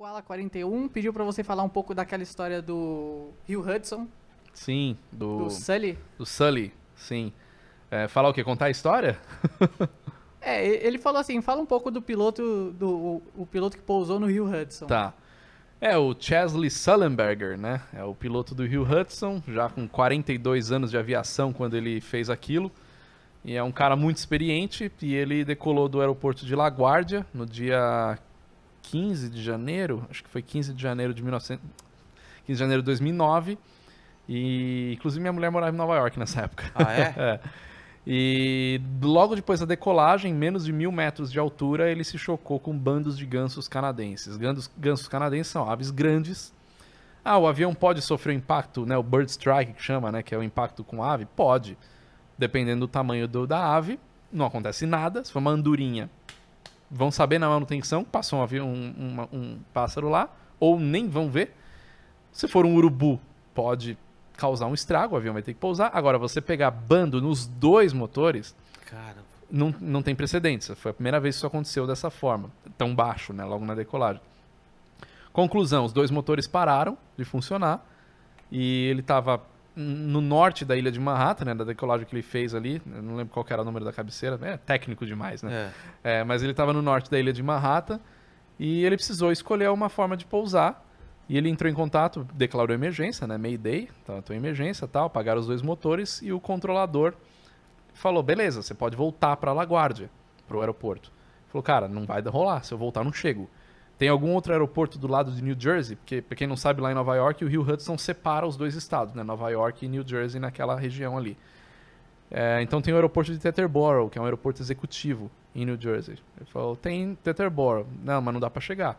Koala 41 pediu para você falar um pouco daquela história do Rio Hudson. Sim, do. Do Sully. Do Sully, sim. É, falar o quê? Contar a história? é, ele falou assim: fala um pouco do piloto, do o, o piloto que pousou no Rio Hudson. Tá. É, o Chesley Sullenberger, né? É o piloto do Rio Hudson, já com 42 anos de aviação quando ele fez aquilo. E é um cara muito experiente e ele decolou do aeroporto de LaGuardia no dia 15 de janeiro, acho que foi 15 de janeiro de 19... 15 de janeiro de 2009. E inclusive minha mulher morava em Nova York nessa época. Ah, é? é. E logo depois da decolagem, menos de mil metros de altura, ele se chocou com bandos de gansos canadenses. Gansos, gansos canadenses são aves grandes. Ah, o avião pode sofrer o impacto, né? O bird strike que chama, né? Que é o impacto com ave? Pode. Dependendo do tamanho do, da ave, não acontece nada. Se for uma andorinha, vão saber na manutenção, passou um, avião, um, um, um pássaro lá, ou nem vão ver. Se for um urubu, pode causar um estrago, o avião vai ter que pousar. Agora, você pegar bando nos dois motores, Cara. Não, não tem precedentes. Foi a primeira vez que isso aconteceu dessa forma, tão baixo, né, logo na decolagem. Conclusão, os dois motores pararam de funcionar e ele estava no norte da ilha de Manhattan, né, da decolagem que ele fez ali, não lembro qual era o número da cabeceira, é técnico demais, né? É. É, mas ele estava no norte da ilha de Manhattan e ele precisou escolher uma forma de pousar. E ele entrou em contato, declarou emergência, né? Mayday, então tô em emergência, tal, apagaram os dois motores e o controlador falou: "Beleza, você pode voltar para Laguardia, para o aeroporto". Ele falou: "Cara, não vai rolar, se eu voltar não chego". Tem algum outro aeroporto do lado de New Jersey? Porque, para quem não sabe, lá em Nova York, o Rio Hudson separa os dois estados, né? Nova York e New Jersey, naquela região ali. É, então tem o aeroporto de Teterboro, que é um aeroporto executivo em New Jersey. Ele falou, tem Teterboro. Não, mas não dá para chegar.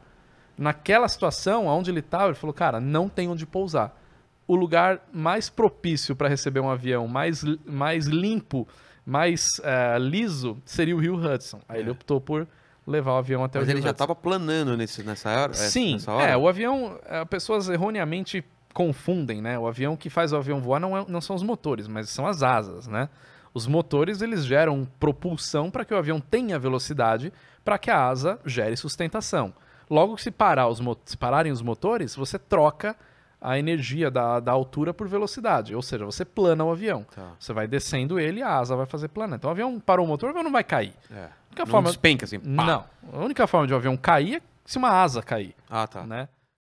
Naquela situação, onde ele estava, ele falou, cara, não tem onde pousar. O lugar mais propício para receber um avião, mais, mais limpo, mais uh, liso, seria o Rio Hudson. Aí é. ele optou por levar o avião até Mas o Mas ele já estava planando nesse, nessa hora? É, Sim, nessa hora? é, o avião, é, pessoas erroneamente confundem, né? O avião que faz o avião voar não, é, não são os motores, mas são as asas, né? Os motores eles geram propulsão para que o avião tenha velocidade, para que a asa gere sustentação. Logo se, parar os se pararem os motores, você troca a energia da, da altura por velocidade, ou seja, você plana o avião. Tá. Você vai descendo ele, a asa vai fazer plana. Então o avião parou o motor, o avião não vai cair. É única não forma. Despenca, assim. Pá. Não. A única forma de um avião cair é se uma asa cair. Ah, tá. Né?